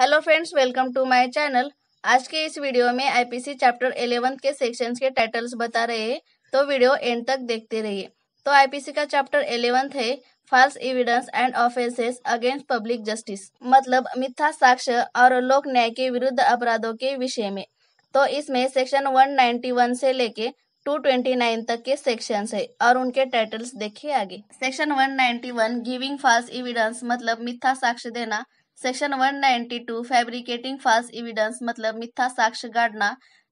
Hello friends welcome to my channel आज के इस वीडियो में आईपीसी चैप्टर 11 के सेक्शंस के टाइटल्स बता रहे हैं तो वीडियो एंड तक देखते रहिए तो आईपीसी का चैप्टर 11 है false evidence and offences against public justice मतलब मिथ्या साक्ष्य और लोक न्याय के विरुद्ध अपराधों के विषय में तो इसमें सेक्शन वन से लेके 229 तक के सेक्शन है और उनके टाइटल्स देखिए आगे सेक्शन 191 गिविंग फॉल्स एविडेंस मतलब मिथ्या साक्ष्य देना सेक्शन 192 फैब्रिकेटिंग फॉल्स एविडेंस मतलब मिथ्या साक्ष्य गाड़ना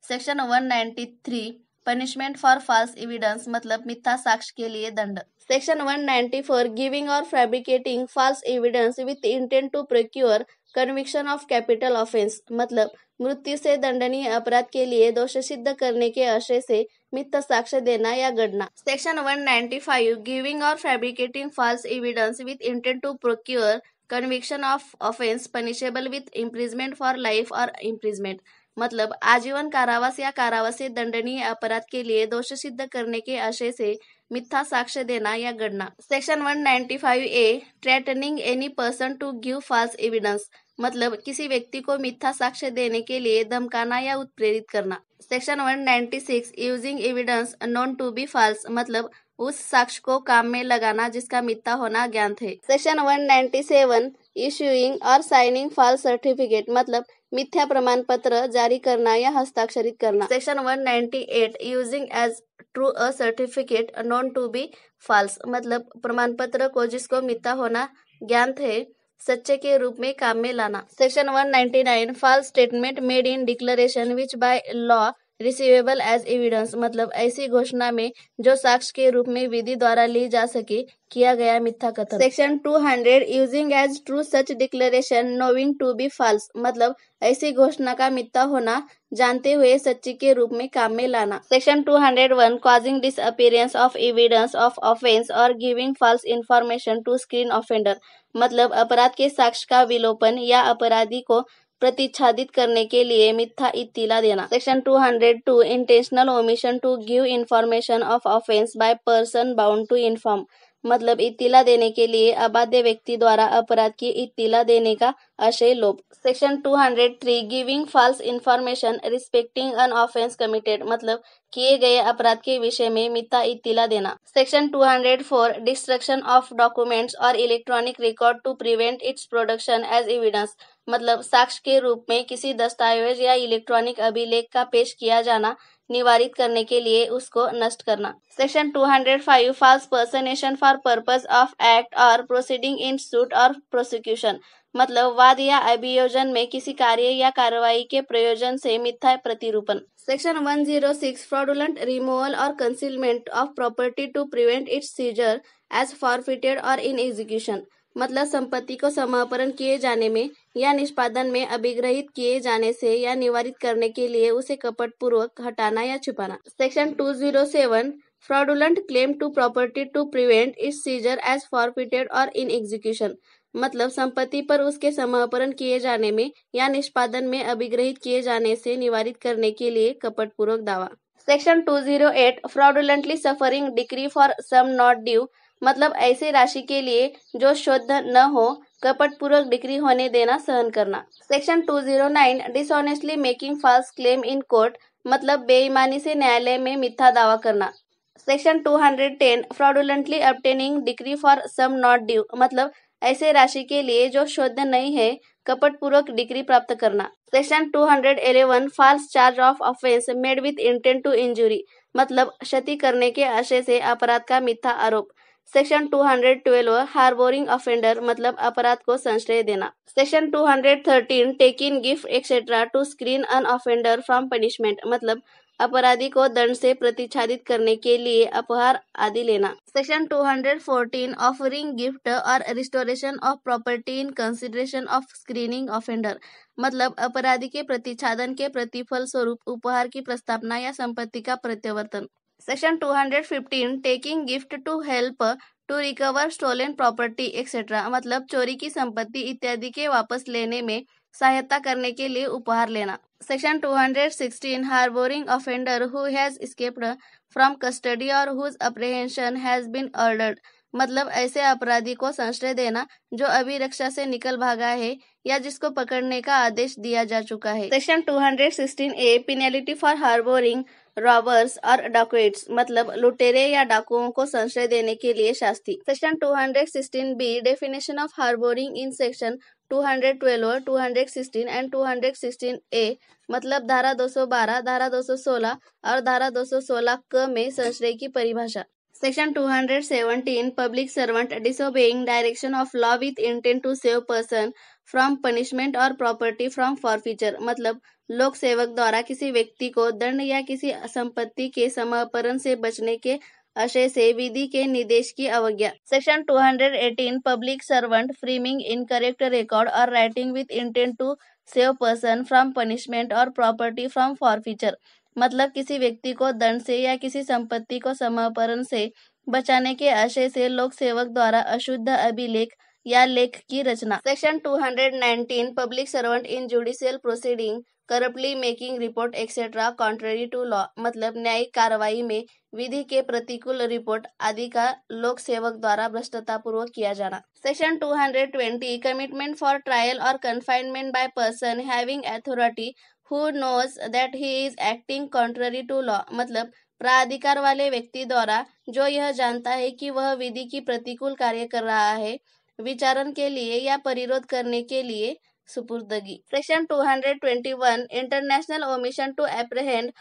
section 193 punishment for false evidence मतलब मिथ्या साक्ष्य के लिए दंड सेक्शन 194 गिविंग और fabricating false evidence with intent to procure conviction of capital offence मतलब मृत्यु से दंडनीय अपराध के लिए दोष सिद्ध करने के आशय से मिथ्या साक्ष्य देना या गढ़ना सेक्शन 195 गिविंग और fabricating false evidence with intent to procure conviction of offence punishable with imprisonment for life और इम्प्रिजमेंट मतलब आजीवन कारावास या कारावास से दंडनीय अपराध के लिए दोष सिद्ध करने के आशय से मिथ्या साक्ष्य देना या गणना section 195 A threatening any person to give false evidence मतलब किसी व्यक्ति को मिथ्या साक्ष्य देने के लिए धमकाना या उत्प्रेरित करना section 196 using evidence known to be false मतलब उस शख्स को काम में लगाना जिसका मित्ता होना ज्ञान थे सेक्शन 197 इश्यूइंग और साइनिंग फॉल सर्टिफिकेट मतलब मिथ्या प्रमाण पत्र जारी करना या हस्ताक्षरित करना section 198 using as true a certificate known to be false मतलब प्रमाण पत्र को जिसको मिथ्या होना ज्ञान थे सच्चे के रूप में काम में लाना section 199 false statement made in declaration which by law receivable as evidence मतलब ऐसी घोषणा में जो साक्ष्य के रूप में विधि द्वारा ली जा सके किया गया मिथ्या कथन सेक्शन 200 यूजिंग एज ट्रू सच declaration knowing to be false मतलब ऐसी घोषणा का मिथ्या होना जानते हुए सच्ची के रूप में काम में लाना section 201 causing disappearance of evidence of offence और giving false information to screen offender मतलब अपराध के साक्ष्य का विलोपन या अपराधी को प्रतिच्छादित करने के लिए मिथ्या इतिला देना section 202 intentional omission to give information of offence by person bound to inform मतलब इतिला देने के लिए अबाध्य व्यक्ति द्वारा अपराध की इतिला देने का आशय लोप section 203 giving false information respecting an offence committed मतलब किए गए अपराध के विषय में मिथ्या इतिला देना सेक्शन 204 डिस्ट्रक्शन ऑफ डॉक्यूमेंट्स और electronic record to prevent its production as evidence मतलब साक्ष्य के रूप में किसी दस्तावेज या इलेक्ट्रॉनिक अभिलेख का पेश किया जाना निवारित करने के लिए उसको नष्ट करना section 205 false personation for purpose of act और प्रोसीडिंग इन सूट और प्रोसिक्यूशन मतलब वाद या अभियोजन में किसी कार्य या कार्रवाई के प्रयोजन से मिथ्या प्रतिरूपण सेक्शन 106 फ्रॉडुलेंट रिमूवल और concealment of property to prevent its seizure as forfeited और इन एग्जीक्यूशन मतलब संपत्ति को समापन किए जाने में या निष्पादन में अभिग्रहित किए जाने से या निवारित करने के लिए उसे कपट पूर्वक हटाना या छुपाना section 207 fraudulent claim to property to prevent its seizure as forfeited और इन एग्जीक्यूशन मतलब संपत्ति पर उसके समाहरण किए जाने में या निष्पादन में अभिग्रहित किए जाने से निवारित करने के लिए कपट पूर्वक दावा section 208 fraudulently suffering decree for sum not due मतलब ऐसे राशि के लिए जो शुद्ध न हो कपट पूर्वक डिग्री होने देना सहन करना section 209 dishonestly making false claim in court मतलब बेईमानी से न्यायालय में मिथ्या दावा करना section 210 fraudulently obtaining degree for sum not due मतलब ऐसे राशि के लिए जो शुद्ध नहीं है कपट पूर्वक डिग्री प्राप्त करना section 211 false charge of offence made with intent to injury मतलब क्षति करने के आशय से अपराध का मिथ्या आरोप सेक्शन 212 हार्बोरिंग ऑफेंडर मतलब अपराध को संश्रय देना section 213 taking gift etcetera to screen an offender from punishment मतलब अपराधी को दंड से प्रतिच्छादित करने के लिए अपहार आदि लेना सेक्शन 214 ऑफरिंग गिफ्ट और restoration of property in consideration of screening offender मतलब अपराधी के प्रतिच्छादन के प्रतिफल स्वरूप उपहार की प्रस्तावना या संपत्ति का प्रत्यावर्तन hundred 215 taking gift to help to recover stolen property etcetera मतलब चोरी की संपत्ति इत्यादि के वापस लेने में सहायता करने के लिए उपहार लेना section 216 harbouring offender who has escaped from custody और whose apprehension has been ordered मतलब ऐसे अपराधी को संश्रय देना जो अभी रक्षा से निकल भागा है या जिसको पकड़ने का आदेश दिया जा चुका है section 216 A penalty for harbouring robbers और डाकुएट्स मतलब लुटेरे या डाकुओं को संशय देने के लिए शास्ति section 216 B definition of harbouring in section 212, 216 and 216 A मतलब धारा 212, धारा 216 और धारा 216 क में संशय की परिभाषा Section 217 Public servant disobeying direction of law with intent to save person from punishment or property from forfeiture मतलब लोक सेवक द्वारा किसी व्यक्ति को दंड या किसी संपत्ति के समापरण से बचने के आशय से विधि के निर्देश की अवज्ञा section 218 public servant framing incorrect record और writing with intent to save person from punishment और प्रॉपर्टी फ्रॉम फॉरफीचर मतलब किसी व्यक्ति को दंड से या किसी संपत्ति को समापरण से बचाने के आशय से लोक सेवक द्वारा अशुद्ध अभिलेख या लेख की रचना section 219 public servant in judicial proceeding corruptly making report etcetera contrary to law मतलब न्यायिक कार्रवाई में विधि के प्रतिकूल रिपोर्ट आदि का लोक सेवक द्वारा भ्रष्टता पूर्वक किया जाना सेक्शन 220 कमिटमेंट फॉर ट्रायल और confinement by person having authority who knows that he is acting contrary to law मतलब प्राधिकार वाले व्यक्ति द्वारा जो यह जानता है कि वह विधि की प्रतिकूल कार्य कर रहा है विचारण के लिए या परिरोध करने के लिए सुपुर्दगी section 221 international omission to apprehend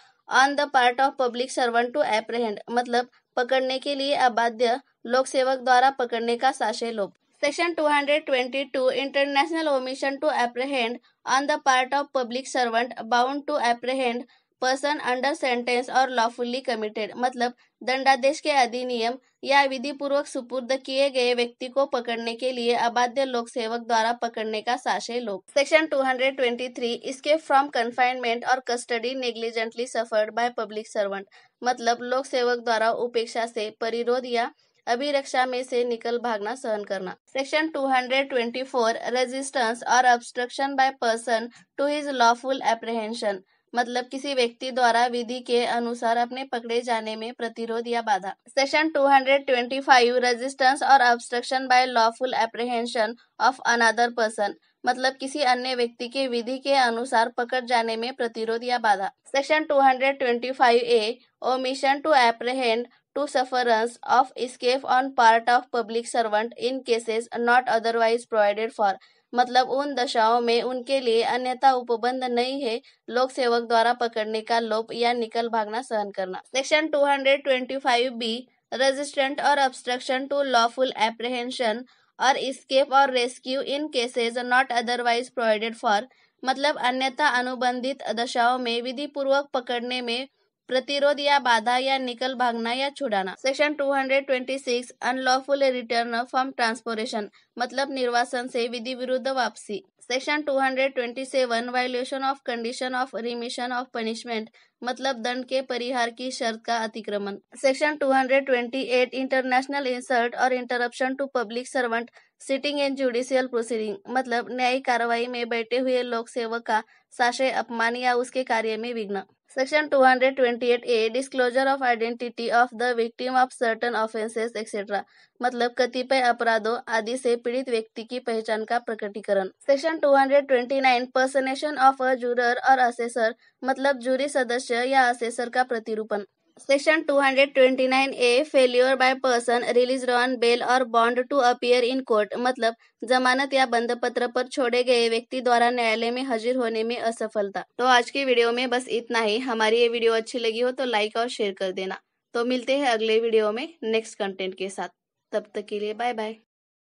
on the part of public servant to apprehend मतलब पकड़ने के लिए अबाध्य लोक सेवक द्वारा पकड़ने का साशय लोप section 222 international omission to apprehend on the part of public servant bound to apprehend person under sentence और लॉफुल्ली कमिटेड मतलब दंडादेश के अधिनियम या विधि पूर्वक सुपुर्द किए गए व्यक्ति को पकड़ने के लिए अबाध्य लोक सेवक द्वारा पकड़ने का साशे लोक सेक्शन 223 इसके फ्रॉम कन्फाइनमेंट और custody negligently suffered by public servant मतलब लोक सेवक द्वारा उपेक्षा से परिरोध या अभिरक्षा में से निकल भागना सहन करना सेक्शन 224 रेजिस्टेंस और obstruction by person to his lawful apprehension मतलब किसी व्यक्ति द्वारा विधि के अनुसार अपने पकड़े जाने में प्रतिरोध या बाधा सेक्शन 225 रेजिस्टेंस और obstruction by lawful apprehension of another person मतलब किसी अन्य व्यक्ति के विधि के अनुसार पकड़ जाने में प्रतिरोध या बाधा section 225 A omission to apprehend to sufferance of escape on part of public servant in cases not otherwise provided for मतलब उन दशाओं में उनके लिए अन्यथा उपबंध नहीं है लोक सेवक द्वारा पकड़ने का लोप या निकल भागना सहन करना सेक्शन 225 बी रेजिस्टेंट और ऑब्स्ट्रक्शन टू लॉफुल एप्रिहेंशन और स्केप और rescue in cases not otherwise provided for मतलब अन्यथा अनुबंधित दशाओं में विधि पूर्वक पकड़ने में प्रतिरोध या बाधा या निकल भागना या छुड़ाना section 226 unlawful return from transportation मतलब निर्वासन से विधि विरुद्ध वापसी section 227 violation of condition of remission of punishment मतलब दंड के परिहार की शर्त का अतिक्रमण सेक्शन 228 इंटरनेशनल इंसल्ट और interruption to public servant sitting in judicial proceeding मतलब न्यायिक कार्रवाई में बैठे हुए लोक सेवक का साशय अपमान या उसके कार्य में विघ्न Section A Disclosure of identity of the victim of certain offences etc. मतलब कतिपय अपराधों आदि से पीड़ित व्यक्ति की पहचान का प्रकटीकरण section 229 personation of a juror और असेसर मतलब जूरी सदस्य या असेसर का प्रतिरूपण section 229 A failure by person release on bail और bond to appear in court मतलब जमानत या बंद पत्र पर छोड़े गए व्यक्ति द्वारा न्यायालय में हाजिर होने में असफलता तो आज की वीडियो में बस इतना ही हमारी ये वीडियो अच्छी लगी हो तो लाइक और शेयर कर देना तो मिलते हैं अगले वीडियो में नेक्स्ट कंटेंट के साथ तब तक के लिए बाय बाय